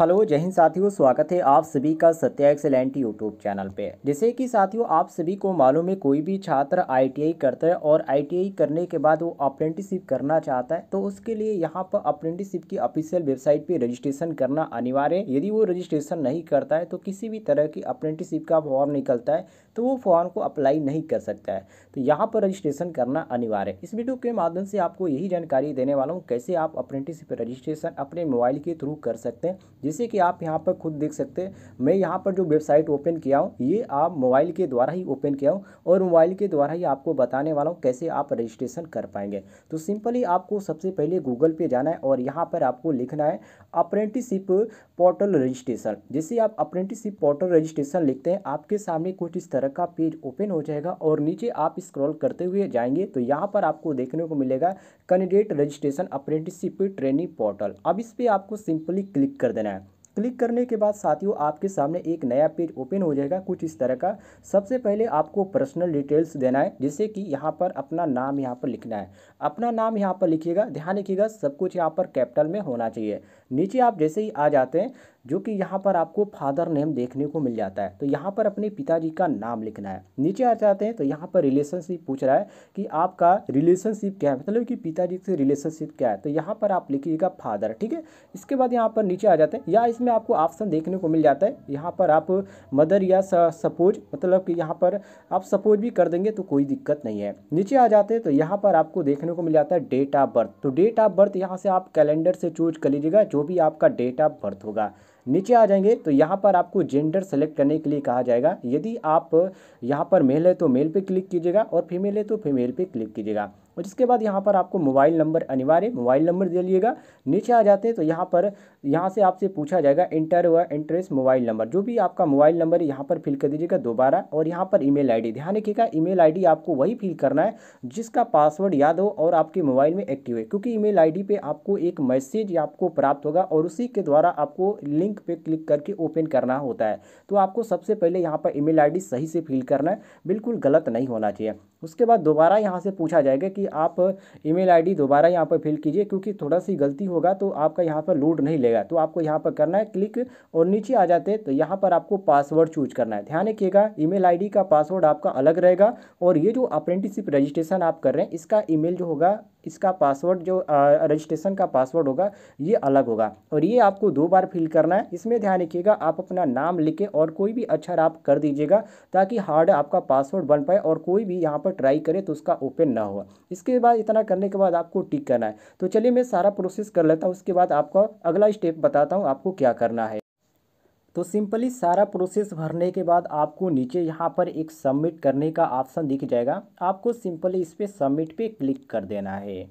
hello जय हिंद साथियों स्वागत है आप सभी का सत्या एक्सेलेंट यूट्यूब चैनल पे जैसे कि साथियों आप सभी को मालूम है कोई भी छात्र आईटीआई करता है और आईटीआई करने के बाद वो अप्रेंटिसिप करना चाहता है तो उसके लिए यहाँ पर अप्रेंटिसिप की ऑफिशियल वेबसाइट पे रजिस्ट्रेशन करना अनिवार्य है यदि वो रजिस्ट्रेशन नहीं करता है तो किसी भी तरह की अप्रेंटिसिप का फॉर्म निकलता है तो वो फॉर्म को अप्लाई नहीं कर सकता है तो यहाँ पर रजिस्ट्रेशन करना अनिवार्य है इस वीडियो के माध्यम से आपको यही जानकारी देने वाला हूँ कैसे आप अप्रेंटिसिप रजिस्ट्रेशन अपने मोबाइल के थ्रू कर सकते हैं जैसे कि आप यहाँ पर खुद देख सकते हैं मैं यहाँ पर जो वेबसाइट ओपन किया हूँ ये आप मोबाइल के द्वारा ही ओपन किया हूँ और मोबाइल के द्वारा ही आपको बताने वाला हूँ कैसे आप रजिस्ट्रेशन कर पाएंगे तो सिंपली आपको सबसे पहले गूगल पे जाना है और यहाँ पर आपको लिखना है अप्रेंटिसिप पोर्टल रजिस्ट्रेशन जैसे आप अप्रेंटिसिप पोर्टल रजिस्ट्रेशन लिखते हैं आपके सामने कुछ इस तरह का पेज ओपन हो जाएगा और नीचे आप स्क्रॉल करते हुए जाएंगे तो यहाँ पर आपको देखने को मिलेगा candidate registration apprenticeship training portal अब इस पर आपको सिंपली क्लिक कर देना है क्लिक करने के बाद साथियों आपके सामने एक नया पेज ओपन हो जाएगा कुछ इस तरह का सबसे पहले आपको पर्सनल डिटेल्स देना है जैसे कि यहाँ पर अपना नाम यहाँ पर लिखना है अपना नाम यहाँ पर लिखिएगा ध्यान रखिएगा सब कुछ यहाँ पर कैपिटल में होना चाहिए नीचे आप जैसे ही आ जाते हैं जो कि यहाँ पर आपको फादर नेम देखने को मिल जाता है तो यहाँ पर अपने पिताजी का नाम लिखना है नीचे आ जाते हैं तो यहाँ पर रिलेशनशिप पूछ रहा है कि आपका रिलेशनशिप क्या है मतलब कि पिताजी से रिलेशनशिप क्या है तो यहाँ पर आप लिखिएगा फादर ठीक है इसके बाद यहाँ पर नीचे आ जाते हैं या इसमें में आपको ऑप्शन देखने को मिल जाता है यहाँ पर आप मदर या सपोज मतलब कि यहाँ पर आप सपोज भी कर देंगे तो कोई दिक्कत नहीं है नीचे आ जाते हैं तो यहाँ पर आपको देखने को मिल जाता है डेट ऑफ बर्थ तो डेट ऑफ बर्थ यहाँ से आप कैलेंडर से चूज कर लीजिएगा जो भी आपका डेट ऑफ बर्थ होगा नीचे आ जाएंगे तो यहाँ पर आपको जेंडर सेलेक्ट करने के लिए कहा जाएगा यदि आप यहाँ पर मेल है तो मेल पे क्लिक कीजिएगा और फीमेल है तो फीमेल पे क्लिक कीजिएगा और जिसके बाद यहाँ पर आपको मोबाइल नंबर अनिवार्य मोबाइल नंबर दे लीजिएगा नीचे आ जाते हैं तो यहाँ पर यहाँ से आपसे पूछा जाएगा इंटर व इंटरेस्ट मोबाइल नंबर जो भी आपका मोबाइल नंबर यहाँ पर फिल कर दीजिएगा दोबारा और यहाँ पर ई मेल ध्यान रखिएगा ई मेल आपको वही फिल करना है जिसका पासवर्ड याद हो और आपके मोबाइल में एक्टिव है क्योंकि ई मेल आई आपको एक मैसेज आपको प्राप्त होगा और उसी के द्वारा आपको लिंक पर क्लिक करके ओपन करना होता है तो आपको सबसे पहले यहाँ पर ई मेल सही से फिल करना है बिल्कुल गलत नहीं होना चाहिए उसके बाद दोबारा यहाँ से पूछा जाएगा कि आप ईमेल आईडी दोबारा यहाँ पर फिल कीजिए क्योंकि थोड़ा सी गलती होगा तो आपका यहाँ पर लोड नहीं लेगा तो आपको यहाँ पर करना है क्लिक और नीचे आ जाते तो यहाँ पर आपको पासवर्ड चूज करना है ध्यान रखिएगा ई मेल का पासवर्ड आपका अलग रहेगा और ये जो अप्रेंटिसिप रजिस्ट्रेशन आप कर रहे हैं इसका ई जो होगा इसका पासवर्ड जो रजिस्ट्रेशन का पासवर्ड होगा ये अलग होगा और ये आपको दो बार फिल करना है इसमें ध्यान रखिएगा आप अपना नाम लिखे और कोई भी अच्छा आप कर दीजिएगा ताकि हार्ड आपका पासवर्ड बन पाए और कोई भी यहाँ पर ट्राई करे तो उसका ओपन ना हो इसके बाद इतना करने के बाद आपको टिक करना है तो चलिए मैं सारा प्रोसेस कर लेता हूँ उसके बाद आपका अगला स्टेप बताता हूँ आपको क्या करना है तो सिंपली सारा प्रोसेस भरने के बाद आपको नीचे यहाँ पर एक सबमिट करने का ऑप्शन दिख जाएगा आपको सिंपली इस पर सबमिट पे क्लिक कर देना है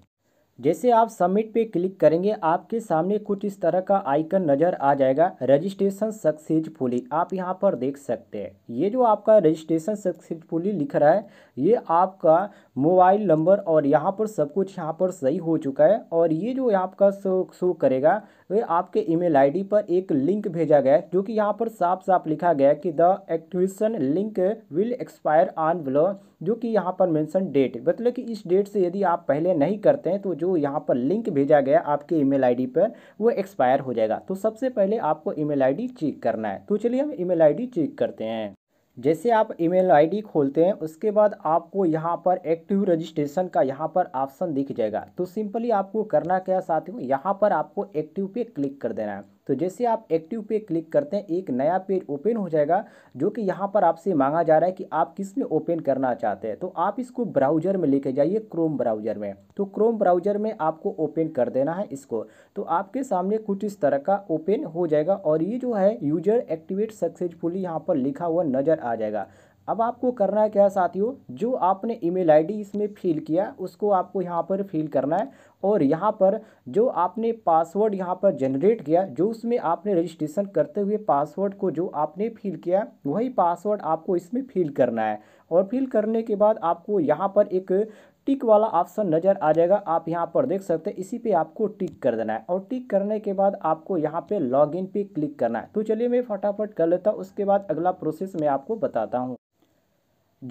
जैसे आप सबमिट पे क्लिक करेंगे आपके सामने कुछ इस तरह का आइकन नज़र आ जाएगा रजिस्ट्रेशन सक्सेसफुली आप यहाँ पर देख सकते हैं ये जो आपका रजिस्ट्रेशन सक्सेसफुली लिख रहा है ये आपका मोबाइल नंबर और यहाँ पर सब कुछ यहाँ पर सही हो चुका है और ये जो आपका शो शो करेगा वे आपके ईमेल आईडी पर एक लिंक भेजा गया है जो कि यहाँ पर साफ साफ लिखा गया है कि the activation link will expire on below जो कि यहाँ पर मेंशन डेट मतलब कि इस डेट से यदि आप पहले नहीं करते हैं तो जो यहाँ पर लिंक भेजा गया आपके ईमेल आईडी पर वो एक्सपायर हो जाएगा तो सबसे पहले आपको ईमेल आईडी चेक करना है तो चलिए हम ईमेल आईडी चेक करते हैं जैसे आप ईमेल आईडी खोलते हैं उसके बाद आपको यहाँ पर एक्टिव रजिस्ट्रेशन का यहाँ पर ऑप्शन दिख जाएगा तो सिंपली आपको करना क्या साथियों यहाँ पर आपको एक्टिव पे क्लिक कर देना है तो जैसे आप एक्टिव पे क्लिक करते हैं एक नया पेज ओपन हो जाएगा जो कि यहाँ पर आपसे मांगा जा रहा है कि आप किस में ओपन करना चाहते हैं तो आप इसको ब्राउजर में लेके जाइए क्रोम ब्राउजर में तो क्रोम ब्राउजर में आपको ओपन कर देना है इसको तो आपके सामने कुछ इस तरह का ओपन हो जाएगा और ये जो है यूजर एक्टिवेट सक्सेसफुली यहाँ पर लिखा हुआ नज़र आ जाएगा अब आपको करना है क्या साथियों जो आपने ईमेल आईडी इसमें फिल किया उसको आपको यहाँ पर फिल करना है और यहाँ पर जो आपने पासवर्ड यहाँ पर जनरेट किया जो उसमें आपने रजिस्ट्रेशन करते हुए पासवर्ड को जो आपने फिल किया वही पासवर्ड आपको इसमें फिल करना है और फिल करने के बाद आपको यहाँ पर एक टिक वाला ऑप्शन नज़र आ जाएगा आप यहाँ पर देख सकते हैं इसी पे आपको टिक कर देना है और टिक करने के बाद आपको यहाँ पे लॉगिन पे क्लिक करना है तो चलिए मैं फटाफट कर लेता हूँ उसके बाद अगला प्रोसेस मैं आपको बताता हूँ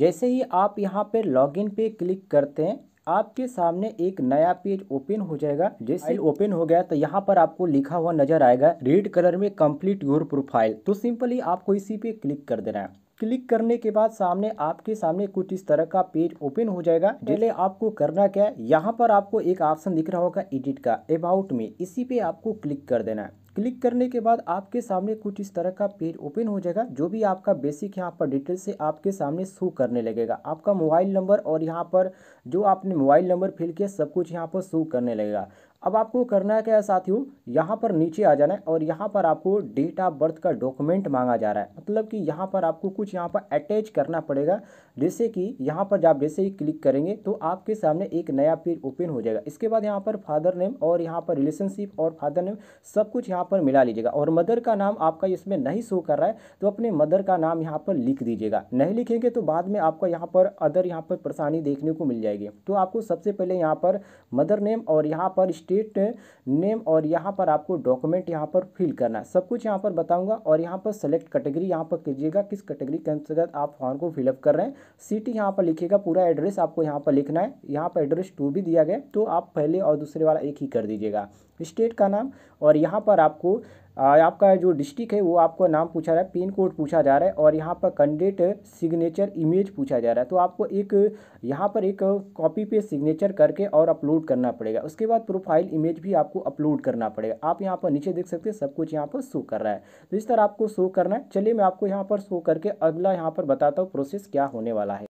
जैसे ही आप यहाँ पर लॉगिन पे क्लिक करते हैं आपके सामने एक नया पेज ओपन हो जाएगा जैसे ओपन हो गया तो यहाँ पर आपको लिखा हुआ नजर आएगा रेड कलर में कंप्लीट योर प्रोफाइल तो सिंपली आपको इसी पे क्लिक कर देना है क्लिक करने के बाद सामने आपके सामने कुछ इस तरह का पेज ओपन हो जाएगा पहले आपको करना क्या है यहाँ पर आपको एक ऑप्शन दिख रहा होगा एडिट का अबाउट में इसी पे आपको क्लिक कर देना है क्लिक करने के बाद आपके सामने कुछ इस तरह का पेज ओपन हो जाएगा जो भी आपका बेसिक यहाँ पर डिटेल से आपके सामने शो करने लगेगा आपका मोबाइल नंबर और यहाँ पर जो आपने मोबाइल नंबर फिल किया सब कुछ यहाँ पर शो करने लगेगा अब आपको करना क्या है साथियों यहाँ पर नीचे आ जाना है और यहाँ पर आपको डेट ऑफ बर्थ का डॉक्यूमेंट मांगा जा रहा है मतलब कि यहाँ पर आपको कुछ यहाँ पर अटैच करना पड़ेगा जैसे कि यहाँ पर आप जैसे ही क्लिक करेंगे तो आपके सामने एक नया पेज ओपन हो जाएगा इसके बाद यहाँ पर फादर नेम और यहाँ पर रिलेशनशिप और फादर नेम सब कुछ यहाँ पर मिला लीजिएगा और मदर का नाम आपका इसमें नहीं शो कर रहा है तो अपने मदर का नाम यहाँ पर लिख दीजिएगा नहीं लिखेंगे तो बाद में आपका यहाँ पर अदर यहाँ पर परेशानी देखने को मिल जाएगी तो आपको सबसे पहले यहाँ पर मदर नेम और यहाँ पर स्टेट नेम और यहाँ पर आपको डॉक्यूमेंट यहाँ पर फिल करना है सब कुछ यहाँ पर बताऊँगा और यहाँ पर सेलेक्ट कैटेगरी यहाँ पर कीजिएगा किस कैटेगरी के अंतर्गत आप फॉर्म को फिलअप कर रहे हैं सिटी यहाँ पर लिखिएगा पूरा एड्रेस आपको यहाँ पर लिखना है यहाँ पर एड्रेस टू भी दिया गया तो आप पहले और दूसरे वाला एक ही कर दीजिएगा स्टेट का नाम और यहाँ पर आपको आपका जो डिस्ट्रिक्ट है वो आपको नाम पूछा जा रहा है पिन कोड पूछा जा रहा है और यहाँ पर कैंडिडेट सिग्नेचर इमेज पूछा जा रहा है तो आपको एक यहाँ पर एक कॉपी पे सिग्नेचर करके और अपलोड करना पड़ेगा उसके बाद प्रोफाइल इमेज भी आपको अपलोड करना पड़ेगा आप यहाँ पर नीचे देख सकते हैं सब कुछ यहाँ पर शो कर रहा है तो इस तरह आपको शो करना है चलिए मैं आपको यहाँ पर शो करके अगला यहाँ पर बताता हूँ प्रोसेस क्या होने वाला है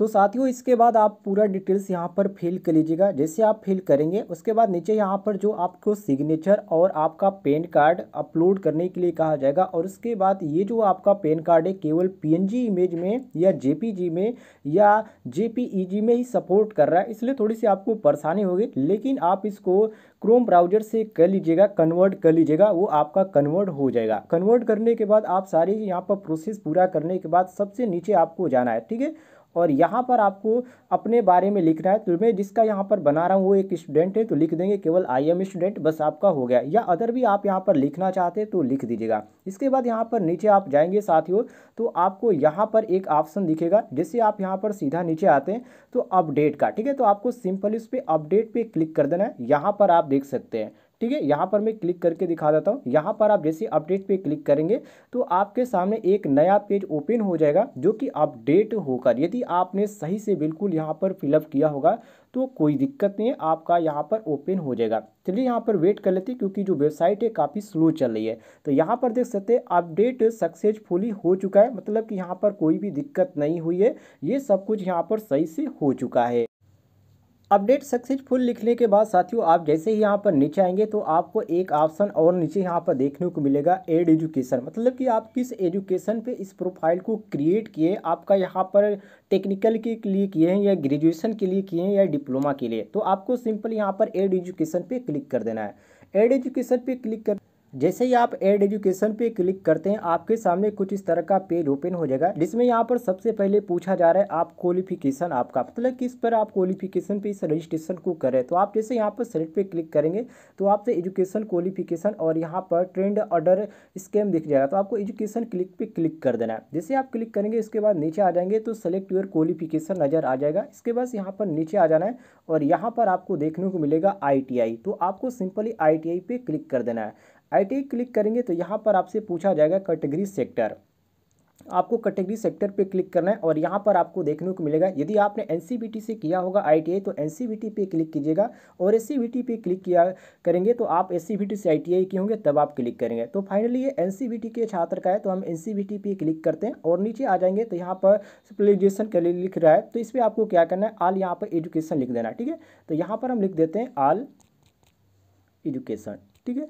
तो साथियों इसके बाद आप पूरा डिटेल्स यहाँ पर फिल कर लीजिएगा जैसे आप फिल करेंगे उसके बाद नीचे यहाँ पर जो आपको सिग्नेचर और आपका पेन कार्ड अपलोड करने के लिए कहा जाएगा और उसके बाद ये जो आपका पेन कार्ड है केवल पीएनजी इमेज में या जेपीजी में या जेपीईजी e में ही सपोर्ट कर रहा है इसलिए थोड़ी सी आपको परेशानी होगी लेकिन आप इसको क्रोम ब्राउजर से कर लीजिएगा कन्वर्ट कर लीजिएगा वो आपका कन्वर्ट हो जाएगा कन्वर्ट करने के बाद आप सारी यहाँ पर प्रोसेस पूरा करने के बाद सबसे नीचे आपको जाना है ठीक है और यहाँ पर आपको अपने बारे में लिखना है तो मैं जिसका यहाँ पर बना रहा हूँ वो एक स्टूडेंट है तो लिख देंगे केवल आई एम स्टूडेंट बस आपका हो गया या अदर भी आप यहाँ पर लिखना चाहते हैं तो लिख दीजिएगा इसके बाद यहाँ पर नीचे आप जाएंगे साथियों तो आपको यहाँ पर एक ऑप्शन दिखेगा जिससे आप यहाँ पर सीधा नीचे आते हैं तो अपडेट का ठीक है तो आपको सिंपल इस पर अपडेट पर क्लिक कर देना है यहाँ पर आप देख सकते हैं ठीक है यहाँ पर मैं क्लिक करके दिखा देता हूँ यहाँ पर आप जैसे अपडेट पे क्लिक करेंगे तो आपके सामने एक नया पेज ओपन हो जाएगा जो कि अपडेट होकर यदि आपने सही से बिल्कुल यहाँ पर फिलअप किया होगा तो कोई दिक्कत नहीं है आपका यहाँ पर ओपन हो जाएगा चलिए यहाँ पर वेट कर लेते हैं क्योंकि जो वेबसाइट है काफ़ी स्लो चल रही है तो यहाँ पर देख सकते हैं अपडेट सक्सेसफुली हो चुका है मतलब कि यहाँ पर कोई भी दिक्कत नहीं हुई है ये सब कुछ यहाँ पर सही से हो चुका है अपडेट सक्सेसफुल लिखने के बाद साथियों आप जैसे ही यहाँ पर नीचे आएंगे तो आपको एक ऑप्शन और नीचे यहाँ पर देखने को मिलेगा एड एजुकेशन मतलब कि आप किस एजुकेशन पे इस प्रोफाइल को क्रिएट किए आपका यहाँ पर टेक्निकल के लिए किए हैं या ग्रेजुएशन के लिए किए हैं या डिप्लोमा के लिए तो आपको सिंपल यहाँ पर एड एजुकेशन पर क्लिक कर देना है एड एजुकेशन पर क्लिक कर जैसे ही आप एड एजुकेशन पे क्लिक करते हैं आपके सामने कुछ इस तरह का पेज ओपन हो जाएगा जिसमें यहाँ पर सबसे पहले पूछा जा रहा है आप क्वालिफिकेशन आपका मतलब किस पर आप क्वालिफिकेशन पे इस रजिस्ट्रेशन को करें तो आप जैसे यहाँ पर सेलेक्ट पे क्लिक करेंगे तो आपसे एजुकेशन क्वालिफिकेशन और यहाँ पर ट्रेंड ऑर्डर स्कैम दिख जाएगा तो आपको एजुकेशन क्लिक पर क्लिक कर देना है जैसे आप क्लिक करेंगे इसके बाद नीचे आ जाएंगे तो सेलेक्ट योर क्वालिफिकेशन नज़र आ जाएगा इसके बाद यहाँ पर नीचे आ जाना है और यहाँ पर आपको देखने को मिलेगा आई तो आपको सिंपली आई पे क्लिक कर देना है आई क्लिक करेंगे तो यहाँ पर आपसे पूछा जाएगा कैटेगरी सेक्टर आपको कैटेगरी सेक्टर पे क्लिक करना है और यहाँ पर आपको देखने को मिलेगा यदि आपने एन से किया होगा आई तो एन पे क्लिक कीजिएगा और एस पे क्लिक किया करेंगे तो आप एस से आई के होंगे तब आप क्लिक करेंगे तो फाइनली ये एन के छात्र का है तो हम एन पे क्लिक करते हैं और नीचे आ जाएंगे तो यहाँ पर स्पेलिजेशन के लिए लिख रहा है तो इस पर आपको क्या करना है आल यहाँ पर एजुकेशन लिख देना ठीक है तो यहाँ पर हम लिख देते हैं आल एजुकेशन ठीक है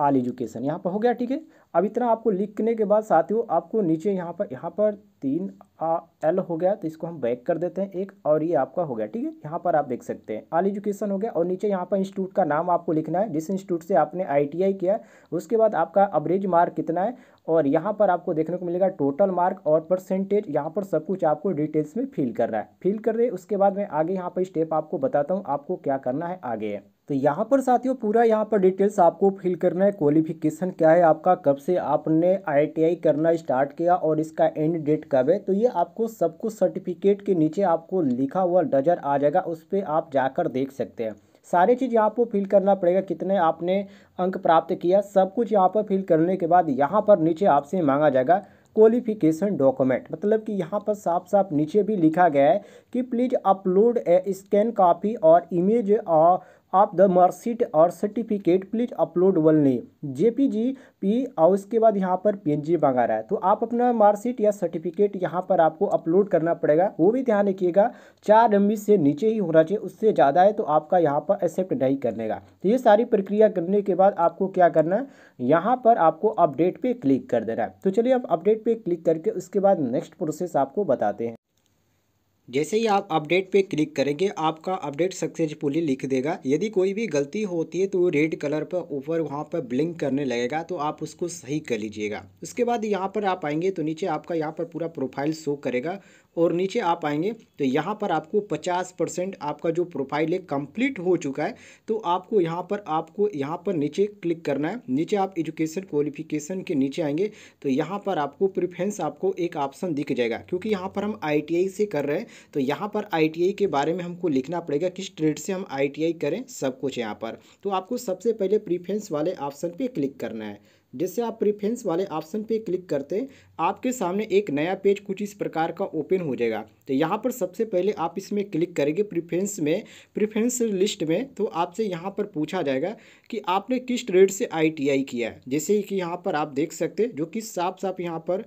आल एजुकेशन यहाँ पर हो गया ठीक है अब इतना आपको लिखने के बाद साथियों आपको नीचे यहाँ पर यहाँ पर तीन आ, एल हो गया तो इसको हम बैक कर देते हैं एक और ये आपका हो गया ठीक है यहाँ पर आप देख सकते हैं आल एजुकेशन हो गया और नीचे यहाँ पर इंस्टीट्यूट का नाम आपको लिखना है जिस इंस्टीट्यूट से आपने आईटीआई किया है उसके बाद आपका अवरेज मार्क कितना है और यहाँ पर आपको देखने को मिलेगा टोटल मार्क और परसेंटेज यहाँ पर सब कुछ आपको डिटेल्स में फिल कर रहा है फिल कर रहे उसके बाद मैं आगे यहाँ पर स्टेप आपको बताता हूँ आपको क्या करना है आगे है तो यहाँ पर साथियों पूरा यहाँ पर डिटेल्स आपको फिल करना है क्वालिफिकेशन क्या है आपका कब से आपने आईटीआई करना स्टार्ट किया और इसका एंड डेट कब है तो ये आपको सब कुछ सर्टिफिकेट के नीचे आपको लिखा हुआ नज़र आ जाएगा उस पर आप जाकर देख सकते हैं सारी चीज़ यहाँ पर फिल करना पड़ेगा कितने आपने अंक प्राप्त किया सब कुछ यहाँ पर फिल करने के बाद यहाँ पर नीचे आपसे मांगा जाएगा क्वालिफिकेशन डॉक्यूमेंट मतलब कि यहाँ पर साफ साफ नीचे भी लिखा गया है कि please upload a scan copy or image of the marksheet or certificate please upload one only J P और उसके बाद यहाँ पर जी मांगा रहा है तो आप अपना मार्कशीट या सर्टिफिकेट यहाँ पर आपको अपलोड करना पड़ेगा वो भी ध्यान रखिएगा चार एम से नीचे ही होना चाहिए उससे ज़्यादा है तो आपका यहाँ पर एक्सेप्ट नहीं का तो ये सारी प्रक्रिया करने के बाद आपको क्या करना है यहाँ पर आपको अपडेट पर क्लिक कर देना है तो चलिए आप अपडेट पर क्लिक करके उसके बाद नेक्स्ट प्रोसेस आपको बताते हैं जैसे ही आप अपडेट पे क्लिक करेंगे आपका अपडेट सक्सेसफुली लिख देगा यदि कोई भी गलती होती है तो वो रेड कलर पर ऊपर वहाँ पर ब्लिंक करने लगेगा तो आप उसको सही कर लीजिएगा उसके बाद यहाँ पर आप आएंगे तो नीचे आपका यहाँ पर पूरा प्रोफाइल शो करेगा और नीचे आप आएंगे तो यहाँ पर आपको पचास परसेंट आपका जो प्रोफाइल है कंप्लीट हो चुका है तो आपको यहाँ पर आपको यहाँ पर नीचे क्लिक करना है नीचे आप एजुकेशन क्वालिफिकेशन के नीचे आएंगे तो यहाँ पर आपको प्रिफ्रेंस आपको एक ऑप्शन दिख जाएगा क्योंकि यहाँ पर हम आई से कर रहे हैं तो यहाँ पर आई के बारे में हमको लिखना पड़ेगा किस ट्रेड से हम आई करें सब कुछ यहाँ पर तो आपको सबसे पहले प्रिफ्रेंस वाले ऑप्शन पर क्लिक करना है जैसे आप प्रिफ्रेंस वाले ऑप्शन पे क्लिक करते आपके सामने एक नया पेज कुछ इस प्रकार का ओपन हो जाएगा तो यहाँ पर सबसे पहले आप इसमें क्लिक करेंगे प्रिफ्रेंस में प्रिफ्रेंस लिस्ट में तो आपसे यहाँ पर पूछा जाएगा कि आपने किस ट्रेड से आईटीआई किया है जैसे कि यहाँ पर आप देख सकते जो कि साफ साफ यहाँ पर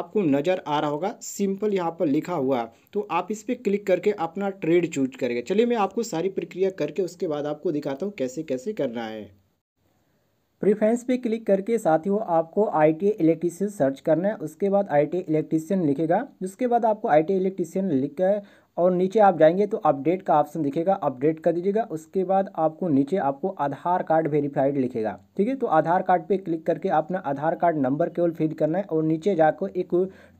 आपको नज़र आ रहा होगा सिंपल यहाँ पर लिखा हुआ तो आप इस पर क्लिक करके अपना ट्रेड चूज करेंगे चलिए मैं आपको सारी प्रक्रिया करके उसके बाद आपको दिखाता हूँ कैसे कैसे करना है प्रिफ्रेंस पे क्लिक करके साथ ही वो आपको आई टी इलेक्ट्रीशियन सर्च करना है उसके बाद आई टी इलेक्ट्रीशियन लिखेगा उसके बाद आपको आई टी इलेक्ट्रीशियन लिख कर और नीचे आप जाएंगे तो अपडेट का ऑप्शन दिखेगा अपडेट कर दीजिएगा उसके बाद आपको नीचे आपको आधार कार्ड वेरीफाइड लिखेगा ठीक है तो आधार कार्ड पे क्लिक करके अपना आधार कार्ड नंबर केवल फिल करना है और नीचे जाकर एक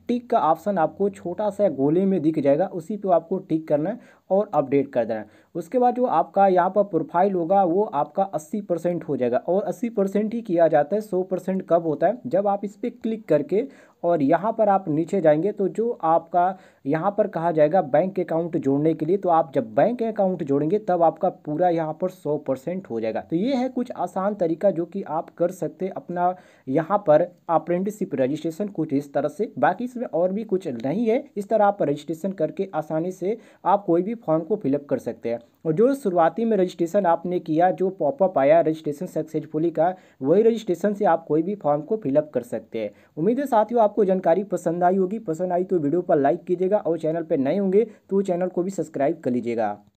टिक का ऑप्शन आपको छोटा सा गोले में दिख जाएगा उसी पे आपको टिक करना है और अपडेट कर देना है उसके बाद जो आपका यहाँ पर प्रोफाइल होगा वो आपका अस्सी परसेंट हो जाएगा और अस्सी परसेंट ही किया जाता है सौ परसेंट कब होता है जब आप इस पर क्लिक करके और यहाँ पर आप नीचे जाएंगे तो जो आपका यहाँ पर कहा जाएगा बैंक अकाउंट जोड़ने के लिए तो आप जब बैंक अकाउंट जोड़ेंगे तब आपका पूरा यहाँ पर सौ परसेंट हो जाएगा तो ये है कुछ आसान तरीका जो कि आप कर सकते अपना यहाँ पर अप्रेंटिसिप रजिस्ट्रेशन कुछ इस तरह से बाकी इसमें और भी कुछ नहीं है इस तरह आप रजिस्ट्रेशन करके आसानी से आप कोई भी फॉर्म को फिलअप कर सकते हैं और जो शुरुआती में रजिस्ट्रेशन आपने किया जो पॉपअप आया रजिस्ट्रेशन सक्सेसफुली का वही रजिस्ट्रेशन से आप कोई भी फॉर्म को फिलअप कर सकते हैं उम्मीद है साथियों आपको जानकारी पसंद आई होगी पसंद आई तो वीडियो पर लाइक कीजिएगा और चैनल पर नए होंगे तो चैनल को भी सब्सक्राइब कर लीजिएगा